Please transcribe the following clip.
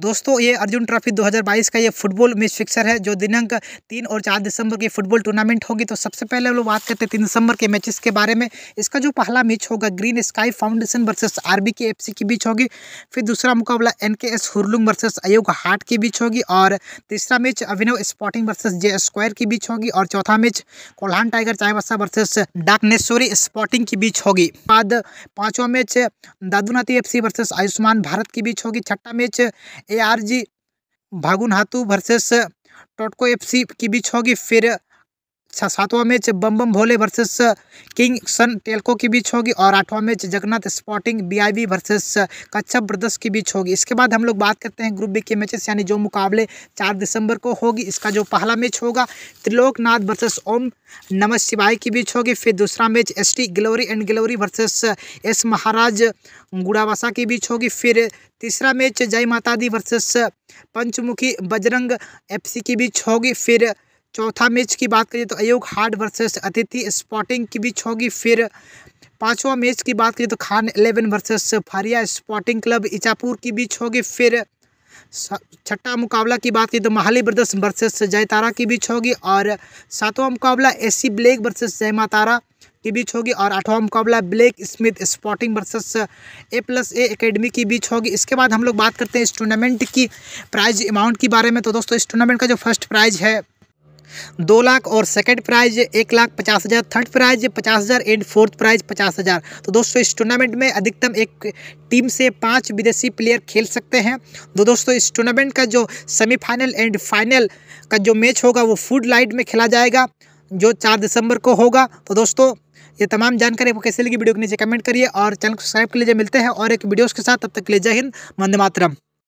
दोस्तों ये अर्जुन ट्रॉफी 2022 का ये फुटबॉल मिस फिक्सर है जो दिनांक तीन और चार दिसंबर की फुटबॉल टूर्नामेंट होगी तो सबसे पहले हम लोग बात करते हैं तीन दिसंबर के मैचेस के बारे में इसका जो पहला मैच होगा green sky foundation versus R B K F C के बीच होगी फिर दूसरा मुकाबला एन के एस हुरलुंग वर्सेस अयोग हाट के बीच होगी और तीसरा match Abhinav sporting versus J square के बीच होगी और चौथा match Kolhan tiger Chaibasa versus Dakneshwari sporting के बीच होगी बाद पाँचवा match Dadunathi F C versus Ayushman Bharat के बीच होगी छठा match A R G Bhagun Hathu versus Totko F C के बीच होगी फिर सातवां match Bam Bam Bhole versus king son Telco के बीच होगी और आठवां match Jagannath sporting BIB versus Kachchhap brothers के बीच होगी इसके बाद हम लोग बात करते हैं ग्रुप बी के मैचेस यानी जो मुकाबले चार दिसंबर को होगी इसका जो पहला मैच होगा त्रिलोकनाथ वर्सेस ओम नमः शिवाय के बीच होगी फिर दूसरा match S T glory and glory versus S Maharaj Gudawasa के बीच होगी फिर तीसरा match Jai Mata Di versus Panchmukhi Bajrang FC के बीच होगी फिर चौथा मैच की बात करिए तो Ayog hard versus Atithi sporting की बीच होगी फिर पांचवा मैच की बात करिए तो Khan eleven versus Fariya sporting club Ichapur की बीच होगी फिर छठा मुकाबला की बात करिए तो महाली ब्रदर्स वर्सेस जयतारा की बीच होगी और सातवां मुकाबला AC black versus Jaima Tara के बीच होगी और आठवां मुकाबला black smith sporting versus A plus A academy के बीच होगी इसके बाद हम लोग बात करते हैं इस टूर्नामेंट की प्राइज अमाउंट के बारे में तो दोस्तों इस टूर्नामेंट का जो फर्स्ट प्राइज है दो लाख और सेकंड प्राइज एक लाख पचास हज़ार थर्ड प्राइज पचास हज़ार एंड फोर्थ प्राइज पचास हज़ार तो दोस्तों इस टूर्नामेंट में अधिकतम एक टीम से पाँच विदेशी प्लेयर खेल सकते हैं तो दोस्तों इस टूर्नामेंट का जो सेमीफाइनल एंड फाइनल का जो मैच होगा वो फूड लाइट में खेला जाएगा जो चार दिसंबर को होगा तो दोस्तों ये तमाम जानकारी आपको कैसे लगी वीडियो के नीचे कमेंट करिए और चैनल को सब्सक्राइब के लिए मिलते हैं और एक वीडियोज के साथ तब तक ले जय हिंद मंदमातरम मातरम